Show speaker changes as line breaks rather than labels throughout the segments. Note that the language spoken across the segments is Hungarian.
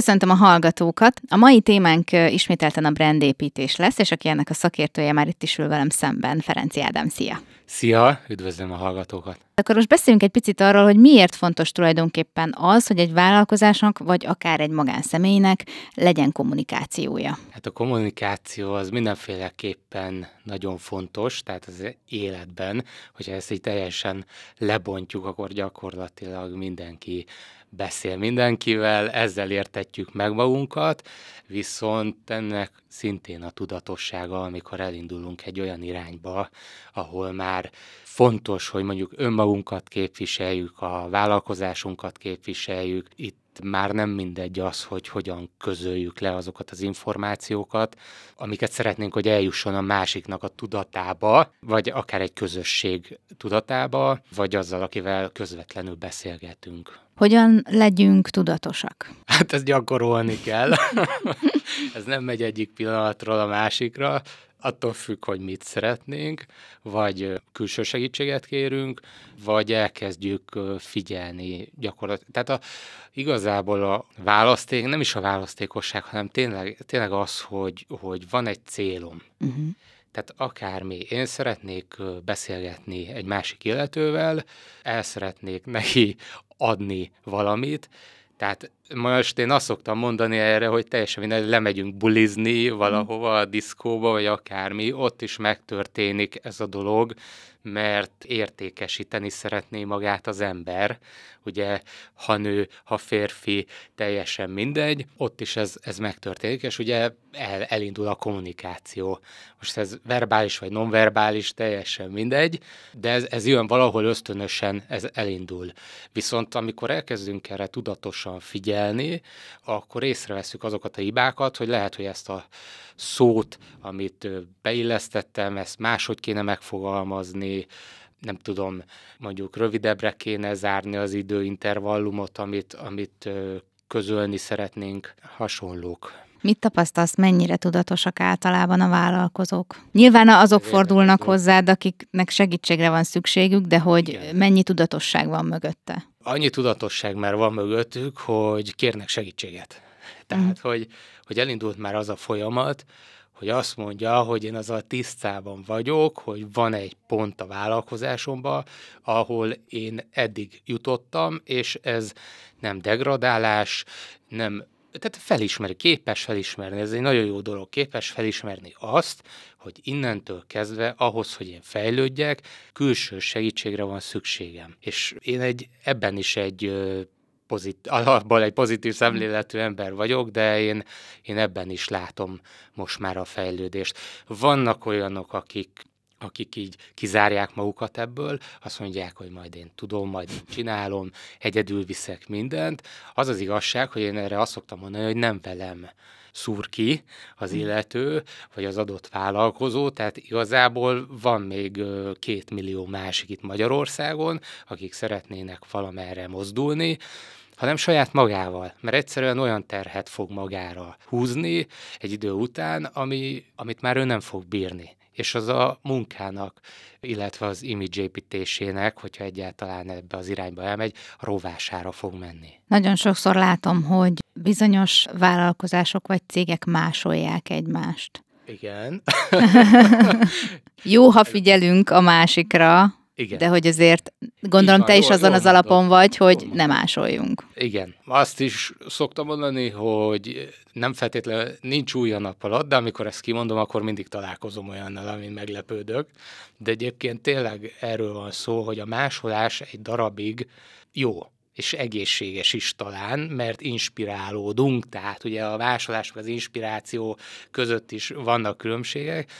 Köszöntöm a hallgatókat! A mai témánk ismételten a brandépítés lesz, és aki ennek a szakértője már itt is ül velem szemben, Ferenci Ádám, szia!
Szia, üdvözlöm a hallgatókat!
Akkor most beszéljünk egy picit arról, hogy miért fontos tulajdonképpen az, hogy egy vállalkozásnak, vagy akár egy magánszemélynek legyen kommunikációja.
Hát a kommunikáció az mindenféleképpen nagyon fontos, tehát az életben, hogyha ezt így teljesen lebontjuk, akkor gyakorlatilag mindenki beszél mindenkivel, ezzel értetjük meg magunkat, viszont ennek szintén a tudatossága, amikor elindulunk egy olyan irányba, ahol már fontos, hogy mondjuk önmagunkat képviseljük, a vállalkozásunkat képviseljük, itt már nem mindegy az, hogy hogyan közöljük le azokat az információkat, amiket szeretnénk, hogy eljusson a másiknak a tudatába, vagy akár egy közösség tudatába, vagy azzal, akivel közvetlenül beszélgetünk.
Hogyan legyünk tudatosak? Hát ezt gyakorolni
kell. Ez nem megy egyik pillanatról a másikra attól függ, hogy mit szeretnénk, vagy külső segítséget kérünk, vagy elkezdjük figyelni gyakorlatilag. Tehát a, igazából a választék, nem is a választékosság, hanem tényleg, tényleg az, hogy, hogy van egy célom. Uh-huh. Tehát akármi, én szeretnék beszélgetni egy másik illetővel, el szeretnék neki adni valamit, tehát most én azt szoktam mondani erre, hogy teljesen mindegy, lemegyünk bulizni valahova a diszkóba, vagy akármi, ott is megtörténik ez a dolog, mert értékesíteni szeretné magát az ember, ugye, ha nő, ha férfi, teljesen mindegy, ott is ez, ez megtörténik, és ugye el, elindul a kommunikáció. Most ez verbális vagy nonverbális, teljesen mindegy, de ez, ez jön valahol ösztönösen, ez elindul. Viszont amikor elkezdünk erre tudatosan figyelni, figyelni, akkor észreveszünk azokat a hibákat, hogy lehet, hogy ezt a szót, amit beillesztettem, ezt máshogy kéne megfogalmazni, nem tudom, mondjuk rövidebbre kéne zárni az időintervallumot, amit, amit közölni szeretnénk, hasonlók.
Mit tapasztalsz, mennyire tudatosak általában a vállalkozók? Nyilván azok fordulnak hozzád, akiknek segítségre van szükségük, de hogy Igen. mennyi tudatosság van mögötte?
annyi tudatosság már van mögöttük, hogy kérnek segítséget. Tehát, mm. hogy, hogy elindult már az a folyamat, hogy azt mondja, hogy én azzal tisztában vagyok, hogy van egy pont a vállalkozásomban, ahol én eddig jutottam, és ez nem degradálás, nem tehát felismeri, képes felismerni, ez egy nagyon jó dolog, képes felismerni azt, hogy innentől kezdve ahhoz, hogy én fejlődjek, külső segítségre van szükségem. És én egy, ebben is egy pozit, alapból egy pozitív szemléletű ember vagyok, de én, én ebben is látom most már a fejlődést. Vannak olyanok, akik akik így kizárják magukat ebből, azt mondják, hogy majd én tudom, majd én csinálom, egyedül viszek mindent. Az az igazság, hogy én erre azt szoktam mondani, hogy nem velem szúr ki az hmm. illető, vagy az adott vállalkozó, tehát igazából van még két millió másik itt Magyarországon, akik szeretnének valamerre mozdulni, hanem saját magával, mert egyszerűen olyan terhet fog magára húzni egy idő után, ami, amit már ő nem fog bírni és az a munkának, illetve az image építésének, hogyha egyáltalán ebbe az irányba elmegy, a rovására fog menni.
Nagyon sokszor látom, hogy bizonyos vállalkozások vagy cégek másolják egymást.
Igen.
Jó, ha figyelünk a másikra, igen. De hogy azért gondolom, van, te is azon jó, az alapon mondom, vagy, hogy ne nem másoljunk.
Igen. Azt is szoktam mondani, hogy nem feltétlenül nincs új a nap alatt, de amikor ezt kimondom, akkor mindig találkozom olyannal, amin meglepődök. De egyébként tényleg erről van szó, hogy a másolás egy darabig jó és egészséges is talán, mert inspirálódunk, tehát ugye a másolás az inspiráció között is vannak különbségek,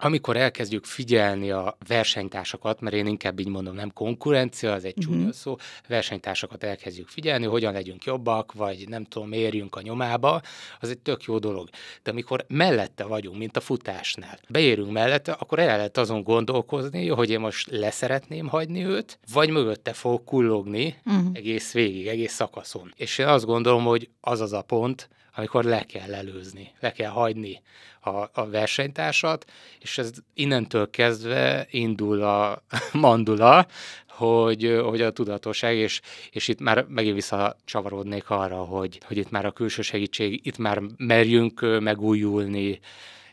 amikor elkezdjük figyelni a versenytársakat, mert én inkább így mondom, nem konkurencia, az egy uh-huh. csúnya mhm. szó, versenytársakat elkezdjük figyelni, hogyan legyünk jobbak, vagy nem tudom, érjünk a nyomába, az egy tök jó dolog. De amikor mellette vagyunk, mint a futásnál, beérünk mellette, akkor el lehet azon gondolkozni, hogy én most leszeretném hagyni őt, vagy mögötte fog kullogni uh-huh. egész végig, egész szakaszon. És én azt gondolom, hogy az az a pont, amikor le kell előzni, le kell hagyni a, a versenytársat, és ez innentől kezdve indul a mandula, hogy, hogy a tudatosság, és, és itt már megint visszacsavarodnék arra, hogy, hogy itt már a külső segítség, itt már merjünk megújulni,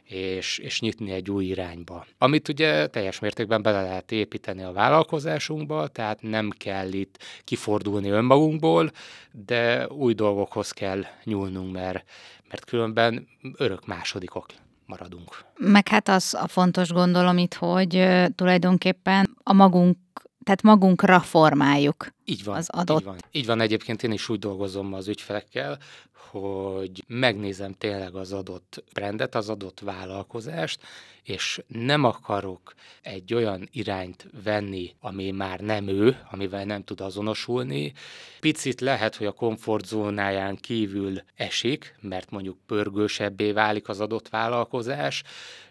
és, és nyitni egy új irányba. Amit ugye teljes mértékben bele lehet építeni a vállalkozásunkba, tehát nem kell itt kifordulni önmagunkból, de új dolgokhoz kell nyúlnunk, mert, mert különben örök másodikok maradunk.
Meg hát az a fontos gondolom itt, hogy tulajdonképpen a magunk tehát magunkra formáljuk így van, az adott. Így van.
így van, egyébként én is úgy dolgozom az ügyfelekkel, hogy megnézem tényleg az adott rendet, az adott vállalkozást, és nem akarok egy olyan irányt venni, ami már nem ő, amivel nem tud azonosulni. Picit lehet, hogy a komfortzónáján kívül esik, mert mondjuk pörgősebbé válik az adott vállalkozás,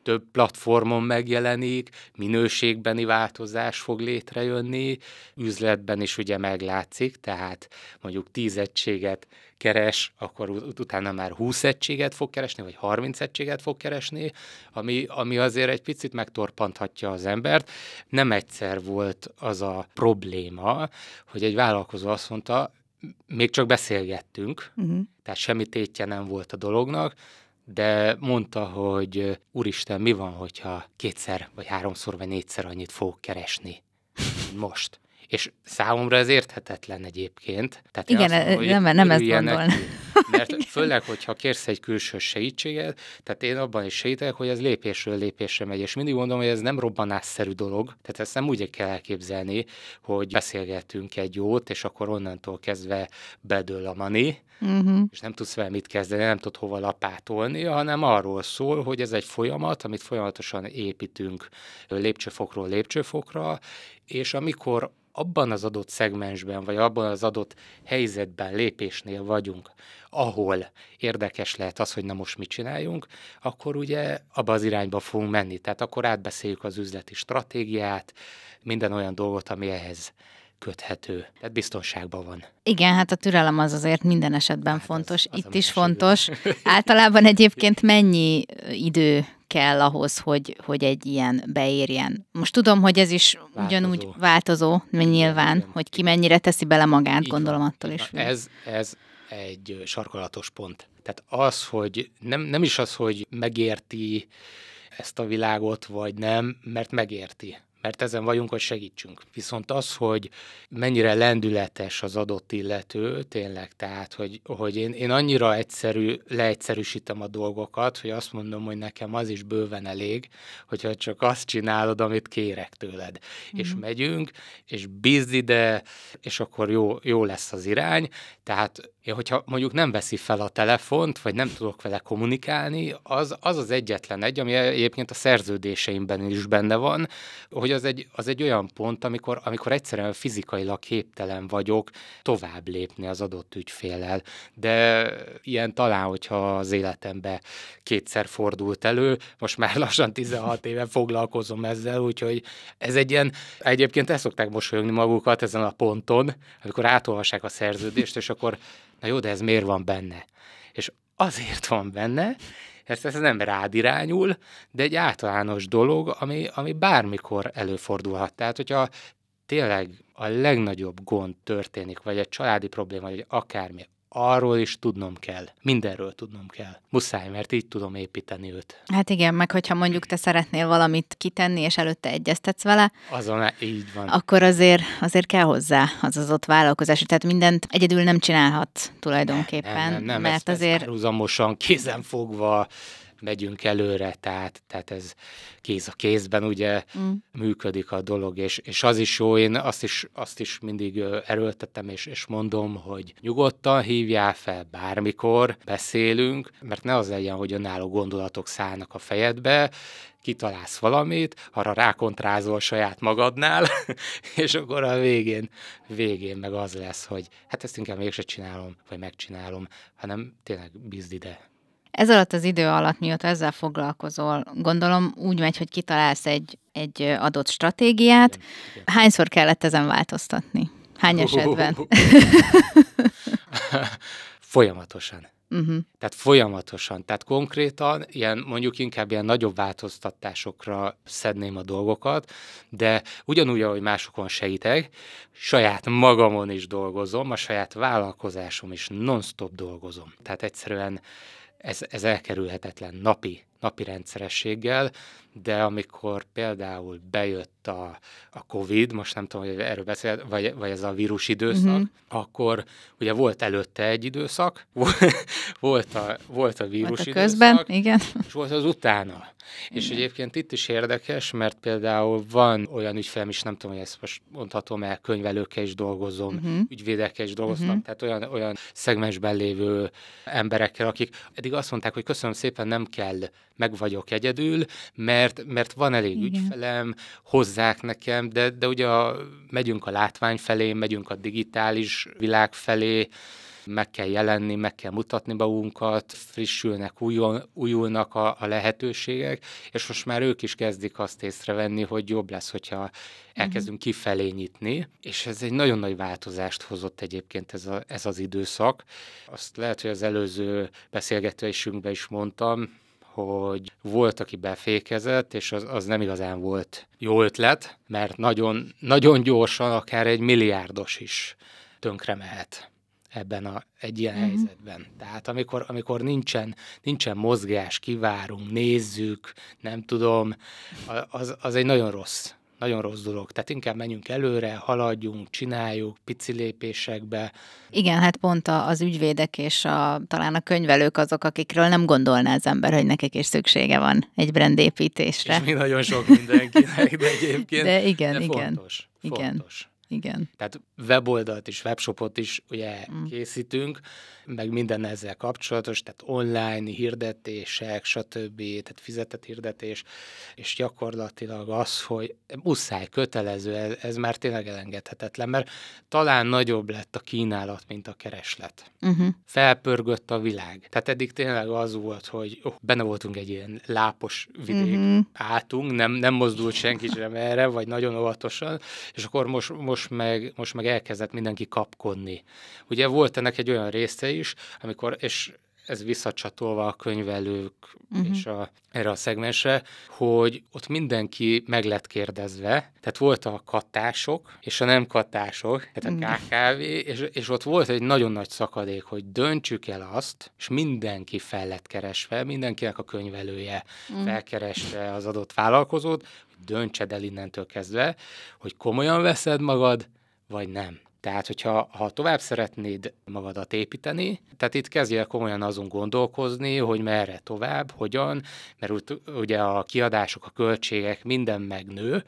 több platformon megjelenik, minőségbeni változás fog létrejönni, üzletben is ugye meglátszik, tehát mondjuk tíz egységet keres, akkor ut- utána már 20 egységet fog keresni, vagy 30 egységet fog keresni, ami, ami azért egy picit megtorpanthatja az embert. Nem egyszer volt az a probléma, hogy egy vállalkozó azt mondta, még csak beszélgettünk, uh-huh. tehát semmi tétje nem volt a dolognak, de mondta, hogy úristen, mi van, hogyha kétszer, vagy háromszor, vagy négyszer annyit fog keresni most. És számomra ez érthetetlen egyébként. Tehát Igen, azt mondom, nem, nem ezt gondolni. Mert Igen. főleg, hogyha kérsz egy külső segítséget, tehát én abban is segítek, hogy ez lépésről lépésre megy, és mindig mondom, hogy ez nem robbanásszerű dolog, tehát ezt nem úgy kell elképzelni, hogy beszélgetünk egy jót, és akkor onnantól kezdve bedől a mani, uh-huh. Mhm. és nem tudsz vele mit kezdeni, nem tudod hova lapátolni, hanem arról szól, hogy ez egy folyamat, amit folyamatosan építünk lépcsőfokról lépcsőfokra, és amikor abban az adott szegmensben, vagy abban az adott helyzetben, lépésnél vagyunk, ahol érdekes lehet az, hogy na most mit csináljunk, akkor ugye abba az irányba fogunk menni. Tehát akkor átbeszéljük az üzleti stratégiát, minden olyan dolgot, ami ehhez köthető. Tehát biztonságban van.
Igen, hát a türelem az azért minden esetben hát fontos. Az, az Itt is fontos. Idő. Általában egyébként mennyi idő kell ahhoz, hogy, hogy egy ilyen beérjen. Most tudom, hogy ez is változó. ugyanúgy változó, nyilván, Igen. hogy ki mennyire teszi bele magát, Igen. gondolom attól is. Ez, ez
egy sarkalatos pont. Tehát az, hogy nem, nem is az, hogy megérti ezt a világot, vagy nem, mert megérti mert ezen vagyunk, hogy segítsünk. Viszont az, hogy mennyire lendületes az adott illető, tényleg, tehát, hogy, hogy én, én annyira egyszerű, leegyszerűsítem a dolgokat, hogy azt mondom, hogy nekem az is bőven elég, hogyha csak azt csinálod, amit kérek tőled. Mm. És megyünk, és bízd ide, és akkor jó, jó lesz az irány. Tehát, hogyha mondjuk nem veszi fel a telefont, vagy nem tudok vele kommunikálni, az az, az egyetlen egy, ami egyébként a szerződéseimben is benne van, hogy az egy, az egy olyan pont, amikor, amikor egyszerűen fizikailag képtelen vagyok tovább lépni az adott ügyfélel. De ilyen talán, hogyha az életembe kétszer fordult elő, most már lassan 16 éve foglalkozom ezzel, úgyhogy ez egy ilyen, egyébként el szokták mosolyogni magukat ezen a ponton, amikor átolvassák a szerződést, és akkor na jó, de ez miért van benne? És azért van benne, ezt, ez nem rád irányul, de egy általános dolog, ami, ami bármikor előfordulhat. Tehát, hogyha tényleg a legnagyobb gond történik, vagy egy családi probléma, vagy akármi, arról is tudnom kell. Mindenről tudnom kell. Muszáj, mert így tudom építeni őt.
Hát igen, meg hogyha mondjuk te szeretnél valamit kitenni, és előtte egyeztetsz vele.
Azon így van.
Akkor azért, azért kell hozzá az az ott vállalkozás. Tehát mindent egyedül nem csinálhat tulajdonképpen. Nem, nem, nem mert ez, azért...
Ez kézenfogva, megyünk előre, tehát, tehát ez kéz a kézben ugye mm. működik a dolog, és, és az is jó, én azt is, azt is mindig erőltetem, és, és mondom, hogy nyugodtan hívjál fel bármikor, beszélünk, mert ne az legyen, hogy önálló gondolatok szállnak a fejedbe, kitalálsz valamit, arra rákontrázol saját magadnál, és akkor a végén, végén meg az lesz, hogy hát ezt inkább mégse csinálom, vagy megcsinálom, hanem tényleg bízd ide,
ez alatt az idő alatt, mióta ezzel foglalkozol, gondolom úgy megy, hogy kitalálsz egy, egy adott stratégiát. Hányszor kellett ezen változtatni? Hány oh. esetben?
Folyamatosan. Uh-huh. Tehát folyamatosan, tehát konkrétan ilyen mondjuk inkább ilyen nagyobb változtatásokra szedném a dolgokat, de ugyanúgy, ahogy másokon segítek, saját magamon is dolgozom, a saját vállalkozásom is non-stop dolgozom. Tehát egyszerűen ez, ez elkerülhetetlen napi napi rendszerességgel, de amikor például bejött a, a COVID, most nem tudom, hogy erről beszél, vagy, vagy ez a vírus időszak, uh-huh. akkor ugye volt előtte egy időszak, volt a, volt a vírus volt a közben, időszak, igen. és volt az utána. Igen. És egyébként itt is érdekes, mert például van olyan ügyfelem is, nem tudom, hogy ezt most mondhatom el, könyvelőkkel is dolgozom, uh-huh. Mhm. ügyvédekkel is dolgoztam, uh-huh. tehát olyan, olyan szegmensben lévő emberekkel, akik eddig azt mondták, hogy köszönöm szépen, nem kell meg vagyok egyedül, mert, mert van elég Igen. ügyfelem, hozzák nekem, de, de ugye a, megyünk a látvány felé, megyünk a digitális világ felé, meg kell jelenni, meg kell mutatni magunkat, frissülnek, újul, újulnak a, a lehetőségek, és most már ők is kezdik azt észrevenni, hogy jobb lesz, hogyha elkezdünk uh-huh. kifelé nyitni, és ez egy nagyon nagy változást hozott egyébként ez, a, ez az időszak. Azt lehet, hogy az előző beszélgetésünkben is mondtam, hogy volt, aki befékezett, és az, az nem igazán volt jó ötlet, mert nagyon, nagyon gyorsan akár egy milliárdos is tönkre mehet ebben a, egy ilyen mm-hmm. helyzetben. Tehát amikor, amikor nincsen, nincsen mozgás, kivárunk, nézzük, nem tudom, az, az egy nagyon rossz nagyon rossz dolog. Tehát inkább menjünk előre, haladjunk, csináljuk, pici lépésekbe.
Igen, hát pont az ügyvédek és a, talán a könyvelők azok, akikről nem gondolná az ember, hogy nekik is szüksége van egy brandépítésre. És mi
nagyon sok mindenkinek de egyébként. De igen, de igen.
Fontos, igen. Fontos. Igen.
Tehát weboldalt is, webshopot is ugye mm. készítünk, meg minden ezzel kapcsolatos, tehát online hirdetések, stb., tehát fizetett hirdetés, és gyakorlatilag az, hogy muszáj, kötelező, ez, ez már tényleg elengedhetetlen, mert talán nagyobb lett a kínálat, mint a kereslet. Uh-huh. Felpörgött a világ. Tehát eddig tényleg az volt, hogy ó, oh, benne voltunk egy ilyen lápos vidék, uh-huh. átunk, nem, nem mozdult senki sem erre, vagy nagyon óvatosan, és akkor most, most, meg, most meg meg elkezdett mindenki kapkodni. Ugye volt ennek egy olyan része is, amikor, és ez visszacsatolva a könyvelők uh-huh. és a, erre a szegmensre, hogy ott mindenki meg lett kérdezve, tehát volt a kattások és a nem kattások, tehát a mhm. KKV, és, és ott volt egy nagyon nagy szakadék, hogy döntsük el azt, és mindenki fel lett keresve, mindenkinek a könyvelője uh-huh. felkereste az adott vállalkozót, döntsed el innentől kezdve, hogy komolyan veszed magad, vagy nem. Tehát, hogyha ha tovább szeretnéd magadat építeni, tehát itt kezdjél komolyan azon gondolkozni, hogy merre tovább, hogyan, mert úgy, ugye a kiadások, a költségek, minden megnő,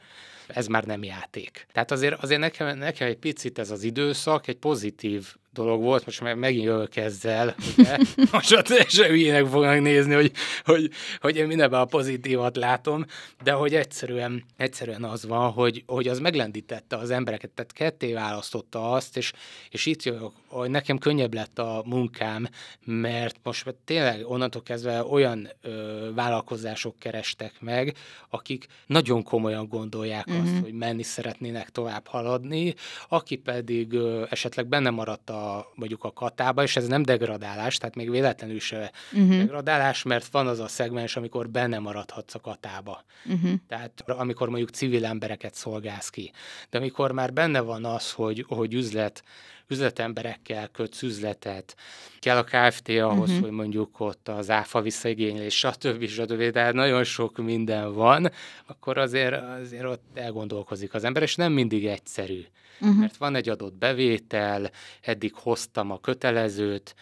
ez már nem játék. Tehát azért, azért nekem, nekem egy picit ez az időszak egy pozitív dolog volt, most már megint jövök ezzel, ugye? most a teljesen hülyének fognak nézni, hogy, hogy, hogy én mindenben a pozitívat látom, de hogy egyszerűen, egyszerűen az van, hogy, hogy az meglendítette az embereket, tehát ketté választotta azt, és, és itt jövök hogy nekem könnyebb lett a munkám, mert most tényleg onnantól kezdve olyan ö, vállalkozások kerestek meg, akik nagyon komolyan gondolják mm-hmm. azt, mhm. hogy menni szeretnének tovább haladni, aki pedig ö, esetleg benne maradt a, mondjuk a katába, és ez nem degradálás, tehát még véletlenül se mm-hmm. degradálás, mert van az a szegmens, amikor benne maradhatsz a katába. Mm-hmm. Tehát amikor mondjuk civil embereket szolgálsz ki. De amikor már benne van az, hogy, hogy üzlet üzletemberekkel kötsz üzletet, kell a KFT ahhoz, uh-huh. hogy mondjuk ott az áfa visszaigénylés, stb. stb. De hát nagyon sok minden van, akkor azért, azért ott elgondolkozik az ember, és nem mindig egyszerű. Uh-huh. Mert van egy adott bevétel, eddig hoztam a kötelezőt,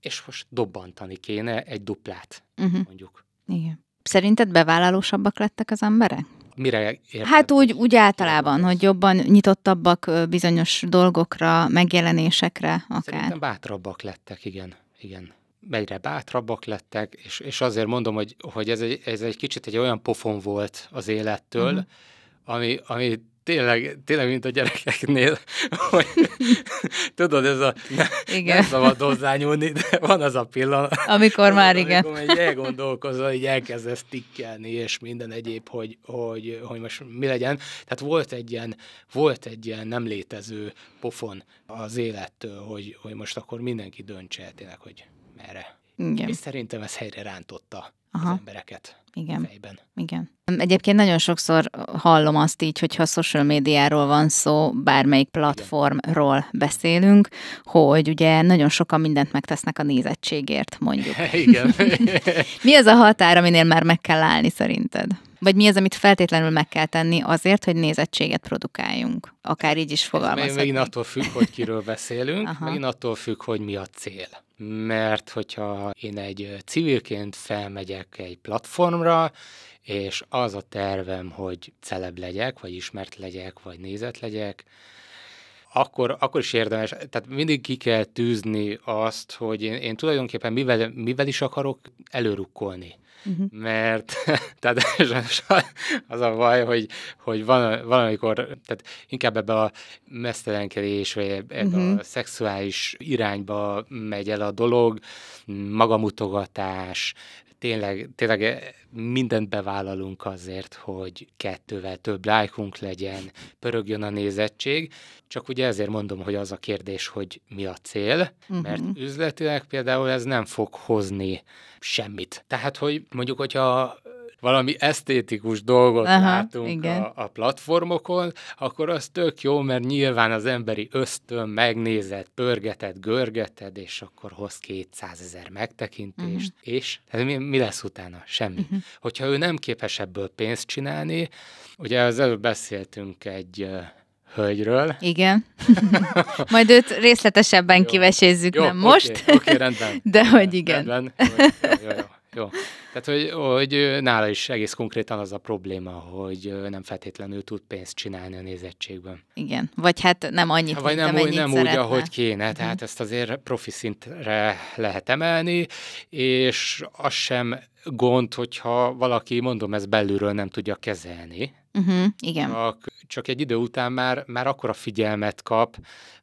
és most dobbantani kéne egy duplát, uh-huh. mondjuk.
Igen. Szerinted bevállalósabbak lettek az emberek?
mire érted? Hát
úgy, úgy általában, hogy jobban nyitottabbak bizonyos dolgokra, megjelenésekre akár. Szerintem
bátrabbak lettek, igen. igen egyre bátrabbak lettek, és, és azért mondom, hogy, hogy ez, egy, ez egy kicsit egy olyan pofon volt az élettől, uh-huh. ami, ami tényleg, tényleg mint a gyerekeknél, hogy tudod, ez a ne, igen. nem szabad hozzányúlni, de van az a pillanat. Amikor már igen. Amikor egy elgondolkozol, így elkezdesz tikkelni, és minden egyéb, hogy, hogy, hogy most mi legyen. Tehát volt egy ilyen, volt egy ilyen nem létező pofon az élettől, hogy, hogy most akkor mindenki döntse tényleg, hogy
merre. Igen. És
szerintem ez helyre rántotta Aha. az embereket Igen. fejben.
Igen. Egyébként nagyon sokszor hallom azt így, hogyha social médiáról van szó, bármelyik platformról beszélünk, hogy ugye nagyon sokan mindent megtesznek a nézettségért, mondjuk. Igen. Mi az a határ, aminél már meg kell állni szerinted? Vagy mi az, amit feltétlenül meg kell tenni azért, hogy nézettséget produkáljunk? Akár így is fogalmazhatunk. Megint
attól függ, hogy kiről beszélünk, Aha. megint attól függ, hogy mi a cél. Mert hogyha én egy civilként felmegyek megyek egy platformra, és az a tervem, hogy celeb legyek, vagy ismert legyek, vagy nézet legyek, akkor, akkor is érdemes, tehát mindig ki kell tűzni azt, hogy én, én tulajdonképpen mivel, mivel is akarok előrukkolni. Uh-huh. Mert tehát az a baj, hogy, hogy van, valamikor, tehát inkább ebbe a mesztelenkedés, vagy ebbe uh-huh. a mhm. szexuális irányba megy el a dolog, magamutogatás, tényleg, tényleg eh, mindent bevállalunk azért, hogy kettővel több lájkunk legyen, pörögjön a nézettség, csak ugye ezért mondom, hogy az a kérdés, hogy mi a cél, uh-huh. mert üzletileg például ez nem fog hozni semmit. Tehát, hogy mondjuk, hogyha valami esztétikus dolgot Aha, látunk igen. A, a platformokon, akkor az tök jó, mert nyilván az emberi ösztön megnézed, pörgeted, görgeted, és akkor hoz 200 ezer megtekintést, uh-huh. és hát mi, mi lesz utána? Semmi. Uh-huh. Hogyha ő nem képes ebből pénzt csinálni, ugye az előbb beszéltünk egy hölgyről.
Igen. Majd őt részletesebben jó. kivesézzük, jó, nem okay, most. Oké, okay, rendben. De hogy igen. Rendben. Jó, jó, jó.
jó. Tehát, hogy, hogy nála is egész konkrétan az a probléma, hogy nem feltétlenül tud pénzt csinálni a nézettségben.
Igen, vagy hát nem annyit, hát, Vagy nem, úgy, nem úgy, ahogy kéne,
uh-huh. tehát ezt azért profi szintre lehet emelni, és az sem gond, hogyha valaki, mondom, ez belülről nem tudja kezelni.
Uh-huh, igen.
Csak, csak egy idő után már, már akkora figyelmet kap,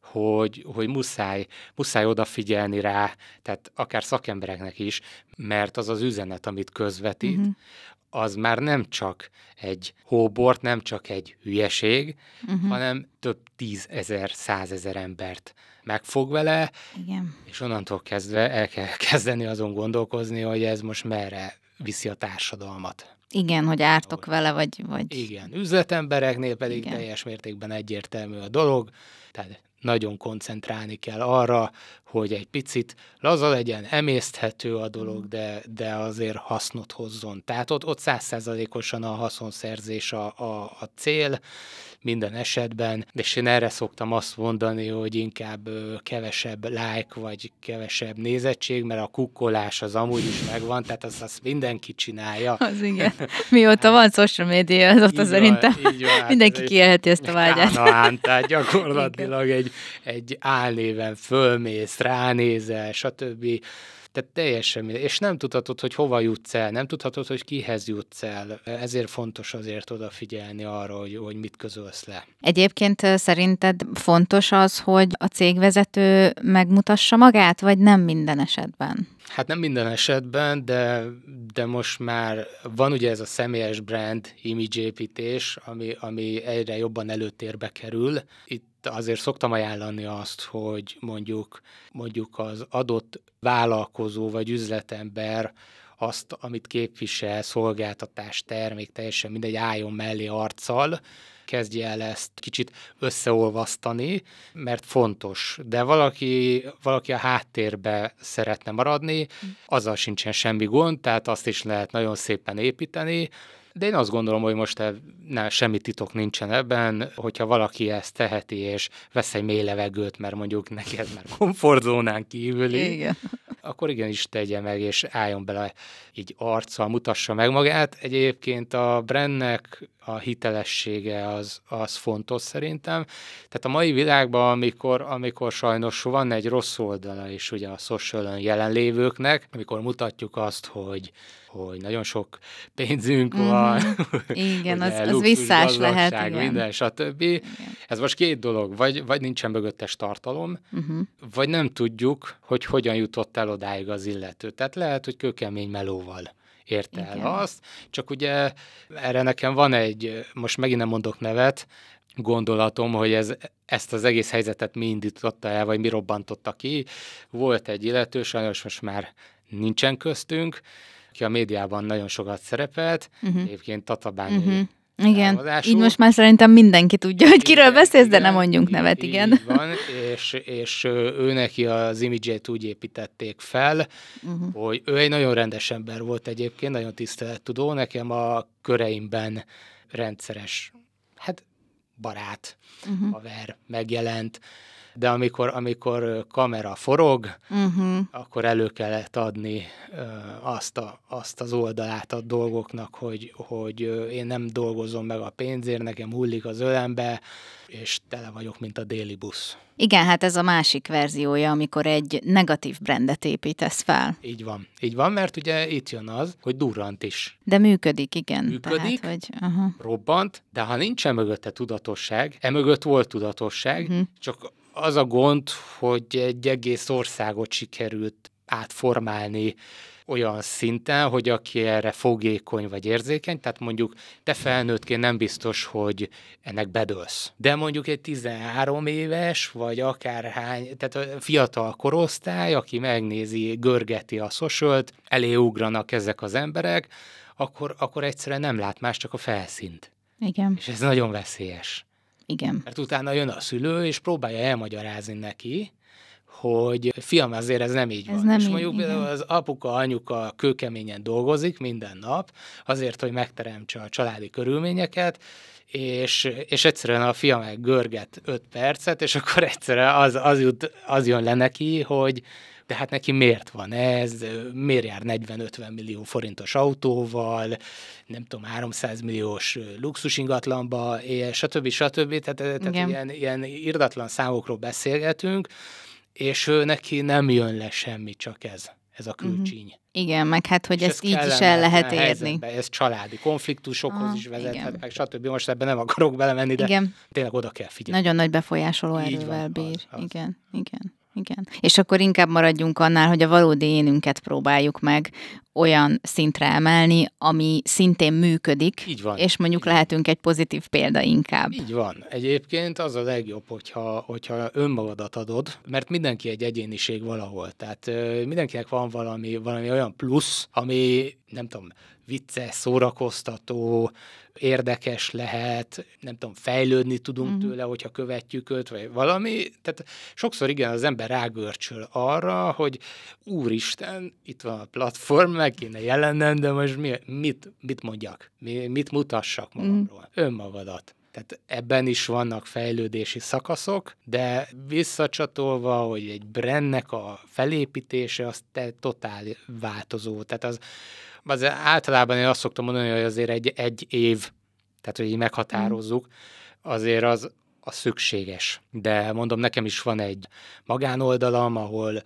hogy, hogy muszáj, muszáj odafigyelni rá, tehát akár szakembereknek is, mert az az üzenet, amit közvetít, uh-huh az már nem csak egy hóbort, nem csak egy hülyeség, uh-huh. hanem több tízezer, százezer embert megfog vele, Igen. és onnantól kezdve el kell kezdeni azon gondolkozni, hogy ez most merre viszi a társadalmat.
Igen, hogy ártok vele, vagy... vagy... Igen,
üzletembereknél pedig Igen. teljes mértékben egyértelmű a dolog, tehát nagyon koncentrálni kell arra, hogy egy picit laza legyen, emészthető a dolog, mm. de, de azért hasznot hozzon. Tehát ott, ott százszerzalékosan a haszonszerzés a, a, a cél minden esetben, és én erre szoktam azt mondani, hogy inkább kevesebb like vagy kevesebb nézettség, mert a kukkolás az amúgy is megvan, tehát azt, azt mindenki csinálja. Az igen.
Mióta van social media, az ott szerintem van, hát mindenki kielheti ezt a vágyát. Kánaán,
tehát gyakorlatilag egy hogy egy álnéven fölmész, ránézel, stb. Tehát teljesen mindegy. És nem tudhatod, hogy hova jutsz el, nem tudhatod, hogy kihez jutsz el. Ezért fontos azért odafigyelni arra, hogy, hogy mit közölsz le.
Egyébként szerinted fontos az, hogy a cégvezető megmutassa magát, vagy nem minden esetben?
Hát nem minden esetben, de, de most már van ugye ez a személyes brand image építés, ami, ami egyre jobban előtérbe kerül. Itt azért szoktam ajánlani azt, hogy mondjuk, mondjuk az adott vállalkozó vagy üzletember azt, amit képvisel, szolgáltatás, termék, teljesen mindegy, álljon mellé arccal, kezdje el ezt kicsit összeolvasztani, mert fontos. De valaki, valaki a háttérbe szeretne maradni, hm. azzal sincsen semmi gond, tehát azt is lehet nagyon szépen építeni, de én azt gondolom, hogy most ne, semmi titok nincsen ebben, hogyha valaki ezt teheti, és vesz egy mély levegőt, mert mondjuk neki ez már komfortzónán kívüli, igen. akkor igenis tegye meg, és álljon bele így arccal, mutassa meg magát. Egyébként a Brennek a hitelessége az, az fontos szerintem. Tehát a mai világban, amikor, amikor sajnos van egy rossz oldala is ugye a social jelenlévőknek, amikor mutatjuk azt, hogy hogy nagyon sok pénzünk mm-hmm. van. Igen, ugye, az, az visszás lehet. Igen. Minden, stb. Igen. Ez most két dolog, vagy, vagy nincsen mögöttes tartalom, mm-hmm. vagy nem tudjuk, hogy hogyan jutott el odáig az illető. Tehát lehet, hogy kőkemény melóval érte Igen. el azt, csak ugye erre nekem van egy, most megint nem mondok nevet, gondolatom, hogy ez, ezt az egész helyzetet mi indította el, vagy mi robbantotta ki. Volt egy illető, sajnos most már nincsen köztünk, aki a médiában nagyon sokat szerepelt, uh-huh. egyébként Tatabányi uh-huh.
Mhm. Igen, támadásul. így most már szerintem mindenki tudja, hogy kiről igen, beszélsz, de nem mondjunk nevet, igen. Így
van, és, és ő neki az imidzsét úgy építették fel, uh-huh. hogy ő egy nagyon rendes ember volt egyébként, nagyon tisztelettudó, nekem a köreimben rendszeres, hát barát,
uh-huh. haver
megjelent, de amikor, amikor kamera forog, uh-huh. akkor elő kellett adni azt, a, azt az oldalát a dolgoknak, hogy, hogy én nem dolgozom meg a pénzért, nekem hullik az ölembe, és tele vagyok, mint a déli busz.
Igen, hát ez a másik verziója, amikor egy negatív brandet építesz fel.
Így van, így van, mert ugye itt jön az, hogy durrant is.
De működik, igen. Működik, tehát, hogy, aha.
robbant, de ha nincsen mögötte tudatosság, emögött volt tudatosság, uh-huh. csak az a gond, hogy egy egész országot sikerült átformálni olyan szinten, hogy aki erre fogékony vagy érzékeny, tehát mondjuk te felnőttként nem biztos, hogy ennek bedőlsz. De mondjuk egy 13 éves, vagy akárhány, tehát a fiatal korosztály, aki megnézi, görgeti a szosölt, elé ugranak ezek az emberek, akkor, akkor egyszerűen nem lát más, csak a felszínt. Igen. És ez nagyon veszélyes. Igen. Mert utána jön a szülő, és próbálja elmagyarázni neki, hogy fiam, azért ez nem így ez van. Nem és így, mondjuk igen. az apuka, anyuka kőkeményen dolgozik minden nap, azért, hogy megteremtse a családi körülményeket, és, és egyszerűen a fia meg görget öt percet, és akkor egyszerűen az, az, jut, az jön le neki, hogy de hát neki miért van ez, miért jár 40-50 millió forintos autóval, nem tudom, 300 milliós luxus ingatlanba, és stb. stb. Tehát, tehát ilyen, ilyen irdatlan számokról beszélgetünk, és ő neki nem jön le semmi, csak ez, ez a mhm. külcsíny. Uh-huh.
Igen, meg hát, hogy ezt, ezt így is el lehet érni.
Ez családi konfliktusokhoz ah, is vezethet, igen. meg stb. Most ebben nem akarok belemenni, de igen. tényleg oda kell figyelni. Nagyon
nagy befolyásoló erővel bír. Az, az. Igen, igen igen. És akkor inkább maradjunk annál, hogy a valódi énünket próbáljuk meg olyan szintre emelni, ami szintén működik, Így van. és mondjuk Így lehetünk egy pozitív példa inkább. Így van.
Egyébként az a legjobb, hogyha, hogyha önmagadat adod, mert mindenki egy egyéniség valahol. Tehát ö, mindenkinek van valami, valami olyan plusz, ami nem tudom, vicces, szórakoztató, érdekes lehet, nem tudom, fejlődni tudunk uh-huh. tőle, hogyha követjük őt, vagy valami. Tehát sokszor igen, az ember rágörcsöl arra, hogy úristen, itt van a platform, meg kéne jelennem, de most mi, mit, mit mondjak, mi, mit mutassak mhm. magamról, uh-huh. önmagadat. Tehát ebben is vannak fejlődési szakaszok, de visszacsatolva, hogy egy brandnek a felépítése az totál változó. Tehát az az általában én azt szoktam mondani, hogy azért egy, egy év, tehát hogy így meghatározzuk, mm. azért az, az szükséges. De mondom, nekem is van egy magánoldalam, ahol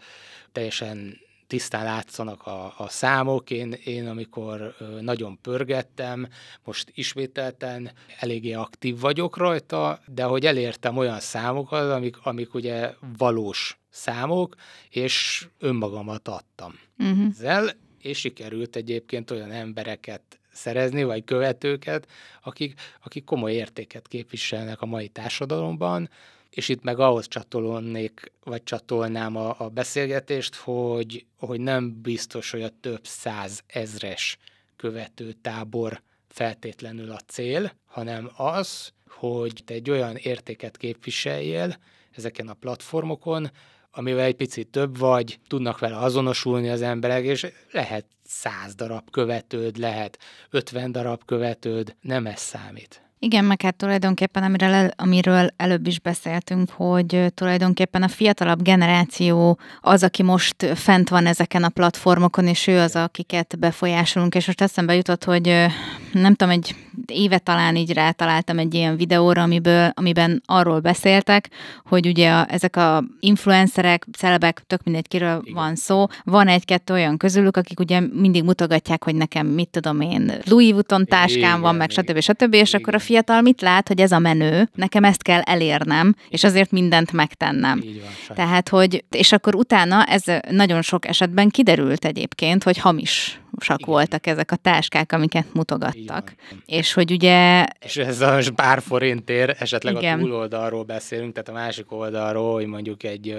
teljesen tisztán látszanak a, a számok. Én, én, amikor nagyon pörgettem, most ismételten eléggé aktív vagyok rajta, de hogy elértem olyan számokat, amik, amik ugye valós számok, és önmagamat adtam. Uh-huh. Ezzel és sikerült egyébként olyan embereket szerezni, vagy követőket, akik, akik komoly értéket képviselnek a mai társadalomban, és itt meg ahhoz csatolnék, vagy csatolnám a, a beszélgetést, hogy, hogy nem biztos, hogy a több száz ezres követő tábor feltétlenül a cél, hanem az, hogy te egy olyan értéket képviseljél ezeken a platformokon, amivel egy picit több vagy, tudnak vele azonosulni az emberek, és lehet száz darab követőd, lehet ötven darab követőd, nem ez számít.
Igen, meg hát tulajdonképpen, el, amiről előbb is beszéltünk, hogy tulajdonképpen a fiatalabb generáció az, aki most fent van ezeken a platformokon, és ő az, akiket befolyásolunk. És most eszembe jutott, hogy nem tudom, egy éve talán így rátaláltam egy ilyen videóra, amiből, amiben arról beszéltek, hogy ugye a, ezek a influencerek, celebek, tök mindegy, kiről Igen. van szó, van egy-kettő olyan közülük, akik ugye mindig mutogatják, hogy nekem mit tudom én, Louis Vuitton táskám Igen, van, meg stb. stb. stb. És akkor a fiatal mit lát, hogy ez a menő, nekem ezt kell elérnem, és azért mindent megtennem. Így van, Tehát, hogy, és akkor utána ez nagyon sok esetben kiderült egyébként, hogy hamis sak Igen. voltak ezek a táskák, amiket mutogattak. Igen. És hogy ugye...
És ez a pár forintért esetleg Igen. a túloldalról beszélünk, tehát a másik oldalról, hogy mondjuk egy,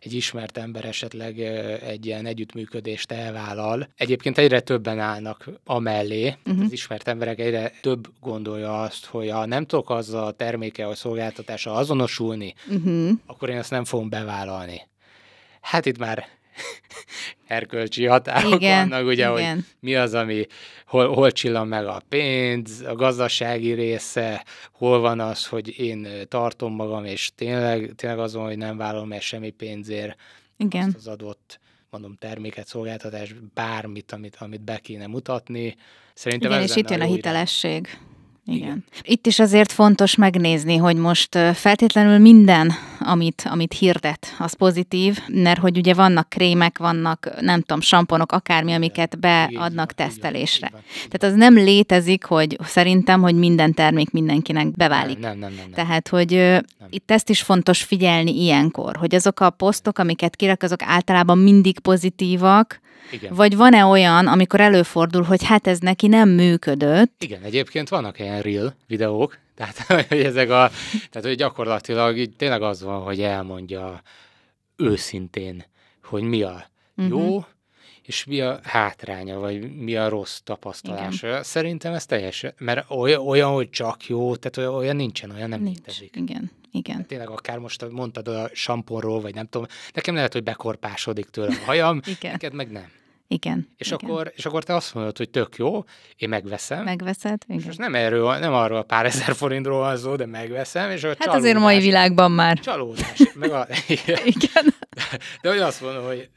egy ismert ember esetleg egy ilyen együttműködést elvállal. Egyébként egyre többen állnak amellé, uh-huh. az mhm. ismert emberek egyre több gondolja azt, hogy ha nem tudok az a terméke vagy szolgáltatása azonosulni, uh-huh. akkor én ezt nem fogom bevállalni. Hát itt már erkölcsi határok igen, vannak, ugye, igen. hogy mi az, ami, hol, hol csillan meg a pénz, a gazdasági része, hol van az, hogy én tartom magam, és tényleg, tényleg azon, hogy nem vállalom el semmi pénzért igen. azt az adott mondom, terméket, szolgáltatás, bármit, amit, amit be kéne mutatni. Szerintem Igen, ez és itt jön a
hitelesség. Irány. Igen. Igen. Itt is azért fontos megnézni, hogy most feltétlenül minden, amit, amit hirdet, az pozitív, mert hogy ugye vannak krémek, vannak, nem tudom, samponok, akármi, amiket beadnak tesztelésre. Tehát az nem létezik, hogy szerintem, hogy minden termék mindenkinek beválik. Nem, nem, nem. nem, nem. Tehát, hogy nem. itt ezt is fontos figyelni ilyenkor, hogy azok a posztok, amiket kirak azok általában mindig pozitívak, igen. Vagy van-e olyan, amikor előfordul, hogy hát ez neki nem működött?
Igen, egyébként vannak ilyen real videók, tehát hogy ezek a, tehát hogy gyakorlatilag így tényleg az van, hogy elmondja őszintén, hogy mi a mhm. jó, uh-huh. és mi a hátránya, vagy mi a rossz tapasztalása. Igen. Szerintem ez teljes, mert olyan, olyan, hogy csak jó, tehát olyan, olyan nincsen, olyan nem Nincs. létezik. Igen, igen. Hát tényleg akár most mondtad a samponról, vagy nem tudom, nekem lehet, hogy bekorpásodik tőle a hajam, igen. neked meg nem. Igen. És, igen. Akkor, és akkor te azt mondod, hogy tök jó, én megveszem.
Megveszed, igen. És most
nem, erről, nem arról a pár ezer forintról van szó, de megveszem. És a hát csalódás, azért mai világban
már. Csalódás.
Meg a, igen. igen. De hogy azt mondom, hogy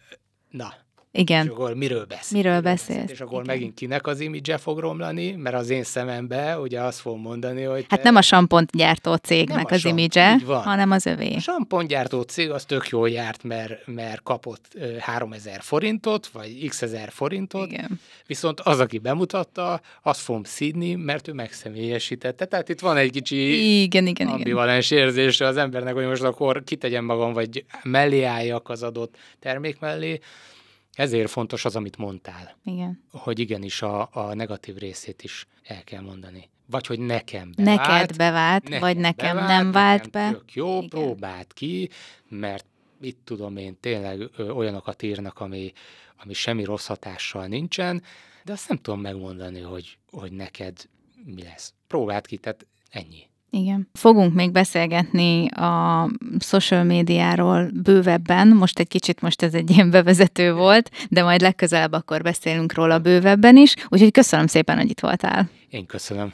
na, igen. És akkor miről beszél? Miről beszél? És akkor Igen. megint kinek az imidzse fog romlani, mert az én szemembe ugye azt fog mondani, hogy... Hát nem a
sampont gyártó cégnek az imidzse, hanem az övé. A
sampont gyártó cég az tök jól járt, mert, mert kapott 3000 forintot, vagy x ezer forintot, Igen. viszont az, aki bemutatta, azt fogom szídni, mert ő megszemélyesítette. Tehát itt van egy kicsi igen, igen, ambivalens igen. érzése az embernek, hogy most akkor kitegyem magam, vagy mellé álljak az adott termék mellé, ezért fontos az, amit mondtál. Igen. Hogy igenis a, a negatív részét is el kell mondani. Vagy hogy nekem bevált. Neked
bevált, nekem vagy nekem bevált, nem vált nekem be. Tök
jó, Igen. próbáld ki, mert itt tudom én, tényleg ö, olyanokat írnak, ami, ami semmi rossz hatással nincsen, de azt nem tudom megmondani, hogy, hogy neked mi lesz. Próbáld ki, tehát ennyi.
Igen. Fogunk még beszélgetni a social médiáról bővebben, most egy kicsit most ez egy ilyen bevezető volt, de majd legközelebb akkor beszélünk róla bővebben is, úgyhogy köszönöm szépen, hogy itt voltál.
Én köszönöm.